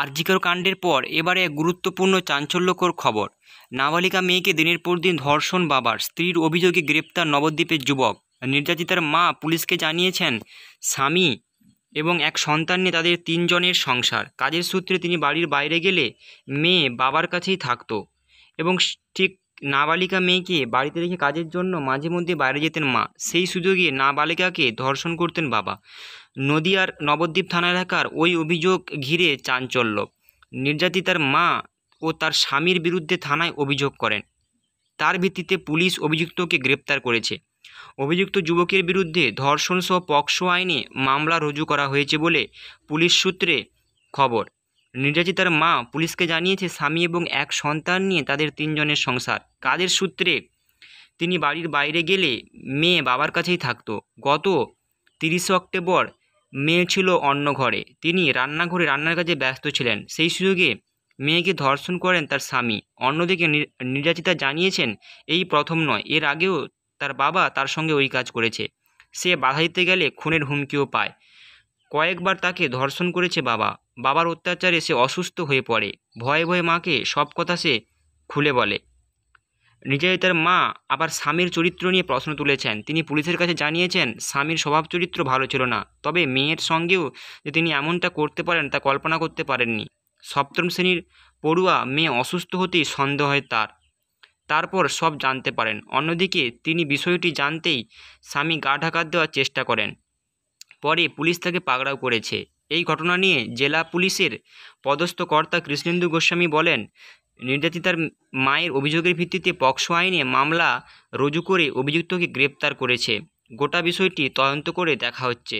আরজিকর কাণ্ডের পর এবারে এক গুরুত্বপূর্ণ চাঞ্চল্যকর খবর নাবালিকা মেয়েকে দিনের পর দিন ধর্ষণ বাবার স্ত্রীর অভিযোগে গ্রেপ্তার নবদ্বীপের যুবক নির্যাতিতার মা পুলিশকে জানিয়েছেন স্বামী এবং এক সন্তান নিয়ে তাদের তিনজনের সংসার কাজের সূত্রে তিনি বাড়ির বাইরে গেলে মেয়ে বাবার কাছেই থাকত এবং ঠিক নাবালিকা মেয়েকে বাড়িতে রেখে কাজের জন্য মাঝে মধ্যে বাইরে যেতেন মা সেই সুযোগে নাবালিকাকে ধর্ষণ করতেন বাবা নদিয়ার নবদ্বীপ থানা এলাকার ওই অভিযোগ ঘিরে চাঞ্চল্য নির্যাতিতার মা ও তার স্বামীর বিরুদ্ধে থানায় অভিযোগ করেন তার ভিত্তিতে পুলিশ অভিযুক্তকে গ্রেপ্তার করেছে অভিযুক্ত যুবকের বিরুদ্ধে ধর্ষণসহ পক্সো আইনে মামলা রুজু করা হয়েছে বলে পুলিশ সূত্রে খবর নির্যাতিতার মা পুলিশকে জানিয়েছে স্বামী এবং এক সন্তান নিয়ে তাদের তিনজনের সংসার কাদের সূত্রে তিনি বাড়ির বাইরে গেলে মেয়ে বাবার কাছেই থাকতো গত তিরিশে অক্টোবর মেয়ে ছিল অন্য ঘরে তিনি রান্নাঘরে রান্নার কাজে ব্যস্ত ছিলেন সেই সুযোগে মেয়েকে ধর্ষণ করেন তার স্বামী অন্যদিকে নির্যাতিতা জানিয়েছেন এই প্রথম নয় এর আগেও তার বাবা তার সঙ্গে ওই কাজ করেছে সে বাধা দিতে গেলে খুনের হুমকিও পায় কয়েকবার তাকে ধর্ষণ করেছে বাবা বাবার অত্যাচারে সে অসুস্থ হয়ে পড়ে ভয়ে ভয়ে মাকে সব কথা সে খুলে বলে নির্যাতিতার মা আবার স্বামীর চরিত্র নিয়ে প্রশ্ন তুলেছেন তিনি পুলিশের কাছে জানিয়েছেন স্বামীর স্বভাব চরিত্র ভালো ছিল না তবে মেয়ের সঙ্গেও যে তিনি এমনটা করতে পারেন তা কল্পনা করতে পারেননি সপ্তম শ্রেণীর পড়ুয়া মেয়ে অসুস্থ হতেই সন্দেহ হয় তার তারপর সব জানতে পারেন অন্যদিকে তিনি বিষয়টি জানতেই স্বামী গা ঢাকা দেওয়ার চেষ্টা করেন পরে পুলিশ তাকে পাকড়াও করেছে এই ঘটনা নিয়ে জেলা পুলিশের পদস্থ কর্তা কৃষ্ণেন্দু গোস্বামী বলেন নির্যাতিতার মায়ের অভিযোগের ভিত্তিতে পক্সো আইনে মামলা রুজু করে অভিযুক্তকে গ্রেপ্তার করেছে গোটা বিষয়টি তদন্ত করে দেখা হচ্ছে